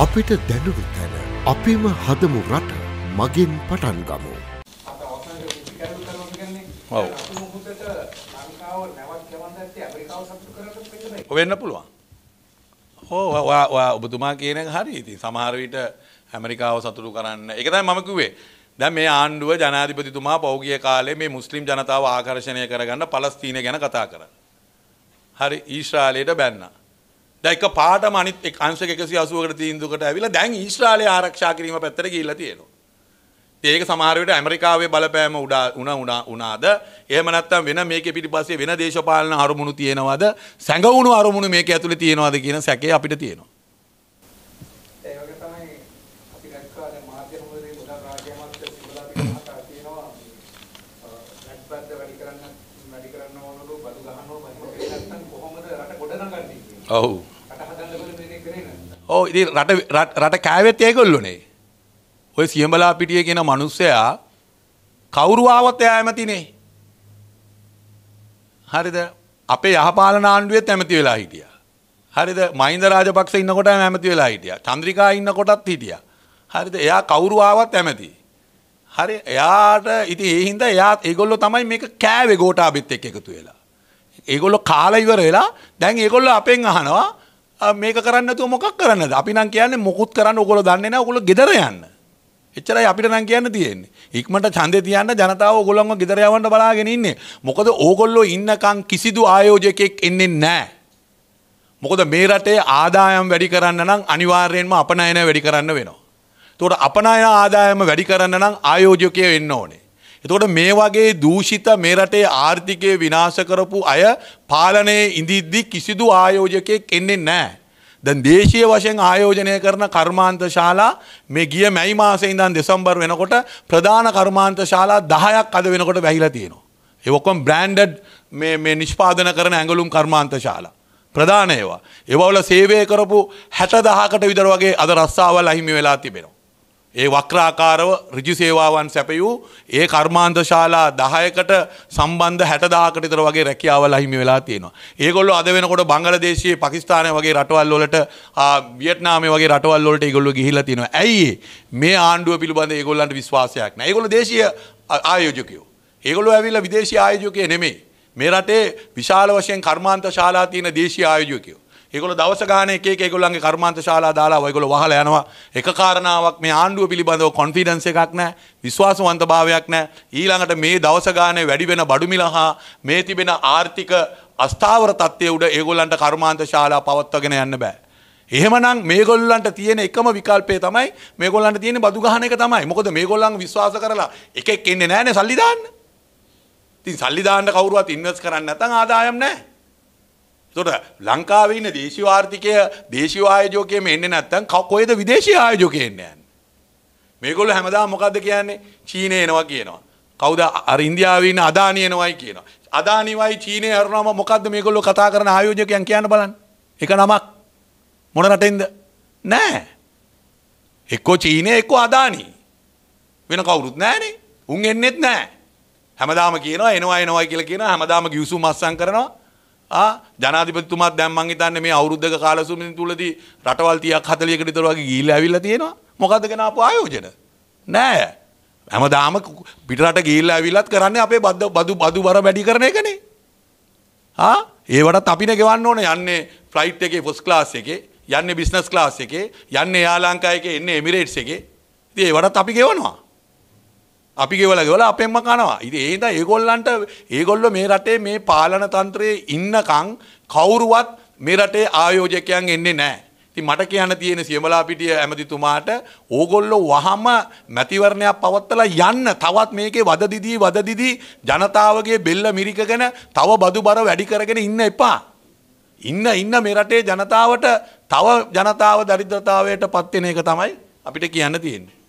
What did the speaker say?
අපිට දැනුරු තැන අපිම හදමු රට මගින් පටන් ගමු. වෙන්න පුළුවන්. හෝ ඔබතුමා කියන හරි ඉතින් සමහරවිට ඇමරිකාව සතුරු කරන්න එකතයි මමකුවේ දැන් මේ ආණ්ඩුව ජනාධිපතිතුමා පෞගිය කාලේ මේ මුස්ලිම් ජනතාව ආකර්ශණය කරගන්න පලස්තීන ගැන කතා කර. හරි ඊශ්‍රාලයට බැන්නා. දැක පාටම අනිත් එක් අංශක 180කට තීන්දුවකට ඇවිල්ලා දැන් ඊශ්‍රායලය ආරක්ෂා කිරීම පැත්තට ගිහිල්ලා තියෙනවා. ඉතින් ඒක සමහර විට ඇමරිකාවේ බලපෑම උඩා උණා උණා උණාද එහෙම නැත්නම් වෙන මේකේ පිටිපස්සේ වෙන දේශපාලන අරමුණු තියෙනවද සැඟවුණු අරමුණු මේකේ ඇතුලේ තියෙනවද කියන සැකේ අපිට තියෙනවා. ඔව් ඕ ඉති රට රට කෑවෙත්තය කොල්ලුනේ ඔය සියඹලා පිටිය කියෙන මනුස්සයා කවුරුවාවත් එයා ඇමතිනේ හරිද අපේ යහපාලන ආණ්ඩුවත් ඇමති වෙලා හිටිය. හරිද මයින්ද රාජපක්ෂ ඉන්නකොට ඇමති වෙලා හිටිය චන්ද්‍රිකා ඉන්න කොටත් හිටිය. හරිද එයා කවුරුවාවත් ඇමති. හරි එයාට ඉති ඒහින්ද එයාත් ඒගොල්ලො තමයි මේක කෑවෙ ගෝටාබිත් එක් එකතු වෙලා. ඒගොල්ලො කාලයිවර වෙලා දැන් ඒගොල්ල අපෙන් අහනවා මේක කරන්න නැතුව මොකක් කරන්නද? අපි නම් කියන්නේ මොකුත් කරන්න ඕගොල්ලෝ දන්නේ නැහැ. ඕගොල්ලෝ ගෙදර යන්න. එච්චරයි අපිට නම් කියන්න තියෙන්නේ. ඉක්මනට ඡන්දේ තියන්න ජනතාව ඕගොල්ලන්ව ගෙදර යවන්න බලාගෙන ඉන්නේ. මොකද ඕගොල්ලෝ ඉන්නකම් කිසිදු ආයෝජකයෙක් එන්නේ නැහැ. මොකද මේ රටේ ආදායම් වැඩි කරන්න නම් අනිවාර්යයෙන්ම අපනයන වැඩි කරන්න වෙනවා. ඒතකොට අපනයන ආදායම වැඩි කරන්න නම් ආයෝජකයෙ වෙන්න ඕනේ. එතකොට මේ වගේ දූෂිත මේ රටේ ආර්ථිකය විනාශ කරපු අය පාලනයේ ඉඳිද්දි කිසිදු ආයෝජකයෙක් එන්නේ නැහැ. දැන් දේශීය වශයෙන් ආයෝජනය කරන කර්මාන්ත ශාලා මේ ගිය මැයි මාසේ ඉඳන් දෙසැම්බර් වෙනකොට ප්‍රධාන කර්මාන්ත ශාලා 10ක් අද වෙනකොට වැහිලා තියෙනවා. ඒ ඔක්කොම බ්‍රෑන්ඩඩ් මේ මේ නිෂ්පාදන කරන ඇඟලුම් කර්මාන්ත ශාලා. ප්‍රධාන ඒවා. ඒවවල සේවය කරපු 60000කට විතර වගේ අද රස්සාවල් අහිමි වෙලා තිබෙනවා. ඒ වක්‍රාකාරව ඍජු සේවාවන් සැපයූ ඒ කර්මාන්ත ශාලා 10කට සම්බන්ධ 60000කට විතර වගේ රැකියාවල් අහිමි වෙලා තියෙනවා. ඒගොල්ලෝ අද වෙනකොට බංගලාදේශයේ පාකිස්තානය වගේ රටවල් වලට වියට්නාමය වගේ රටවල් වලට ඒගොල්ලෝ ගිහිල්ලා තියෙනවා. ඇයි මේ ආණ්ඩුව පිළිබඳ ඒගොල්ලන්ට විශ්වාසයක් නැහැ. ඒගොල්ලෝ දේශීය ආයෝජකයෝ. ඒගොල්ලෝ ඇවිල්ලා විදේශීය ආයෝජකයෝ නෙමෙයි. මේ රටේ විශාල වශයෙන් කර්මාන්ත ශාලා තියෙන දේශීය ආයෝජකයෝ. ඒගොල්ලෝ දවස ගාන එක එක ඒගොල්ලන්ගේ කර්මාන්ත ශාලා දාලා ඔයගොල්ලෝ වහලා යනවා. එක කාරණාවක් මේ ආණ්ඩුව පිළිබඳව කොන්ෆිඩන්ස් එකක් නැහැ. විශ්වාසවන්තභාවයක් නැහැ. ඊළඟට මේ දවස ගානේ වැඩි වෙන බඩු මිල හා මේ තිබෙන ආර්ථික අස්ථාවර තත්ත්වයේ උඩ ඒගොල්ලන්ට කර්මාන්ත ශාලා පවත්වාගෙන යන්න බෑ. එහෙමනම් මේගොල්ලන්ට තියෙන එකම විකල්පය තමයි මේගොල්ලන්ට තියෙන බදු ගහන එක තමයි. මොකද මේගොල්ලන් විශ්වාස කරලා එකෙක් ඉන්නේ නැහනේ සල්ලි දාන්න. ඉතින් සල්ලි දාන්න කවුරුවත් ඉන්වෙස්ට් කරන්නේ නැත්නම් ආදායම් නැහැ. එතකොට ලංකාවේ ඉන්න දේශීය ආර්ථිකය දේශීය ආයෝජකයෙම එන්නේ නැත්නම් කොහෙද විදේශීය ආයෝජකයෙ එන්නේ යන්නේ? මේගොල්ලෝ හැමදාම මොකද්ද කියන්නේ? චීනය එනවා කියනවා. කවුද අර ඉන්දියාවේ ඉන්න අදානි එනවයි කියනවා. අදානිවයි චීනය හරනම මොකද්ද මේගොල්ලෝ කතා කරන ආයෝජකයන් කියන්න බලන්න. එක නමක් මොන රටෙන්ද? නෑ. එක්කෝ චීනය එක්කෝ අදානි. වෙන කවුරුත් නෑනේ. උන් එන්නෙත් නෑ. හැමදාම කියනවා එනවා එනවා කියලා කියනවා හැමදාම ගිවිසුම් අස්සම් කරනවා. ජනාධිපතිතුමාත් දැන් මං හිතන්නේ මේ අවුරුද්දක කාලසුමින් තුලදී රටවල් 30ක් 40කට විතර වගේ ගිහිල්ලා ඇවිල්ලා තියෙනවා. මොකද්ද ගෙන ආපු ආයෝජන? නෑ. හැමදාම පිටරට ගිහිල්ලා ඇවිල්ලත් කරන්නේ අපේ බදු බදු බදු බර වැඩි කරන එකනේ. ආ ඒවටත් අපිනේ ගෙවන්න ඕනේ යන්නේ ෆ්ලයිට් එකේ ෆස්ට් ක්ලාස් එකේ යන්නේ බිස්නස් ක්ලාස් එකේ යන්නේ යාලංකා එකේ එන්නේ එමිරේට්ස් එකේ ඉතින් ඒවටත් අපි ගෙවනවා. අපි ගෙවල ගෙවල අපෙන්ම කනවා. ඉතින් ඒ හින්දා ඒගොල්ලන්ට ඒගොල්ලෝ මේ රටේ මේ පාලන තන්ත්‍රයේ ඉන්නකම් කවුරුවත් මේ රටේ ආයෝජකයන් එන්නේ නැහැ. ඉතින් මට කියන්න තියෙන සියමලා පිටිය ඇමතිතුමාට ඕගොල්ලෝ වහම මැතිවරණයක් පවත්තලා යන්න තවත් මේකේ වද දිදී වද දිදී ජනතාවගේ බෙල්ල මිරිකගෙන තව බදුබර වැඩි කරගෙන ඉන්න එපා. ඉන්න ඉන්න මේ රටේ ජනතාවට තව ජනතාව දරිද්‍රතාවයට පත් වෙන එක තමයි අපිට කියන්න තියෙන්නේ.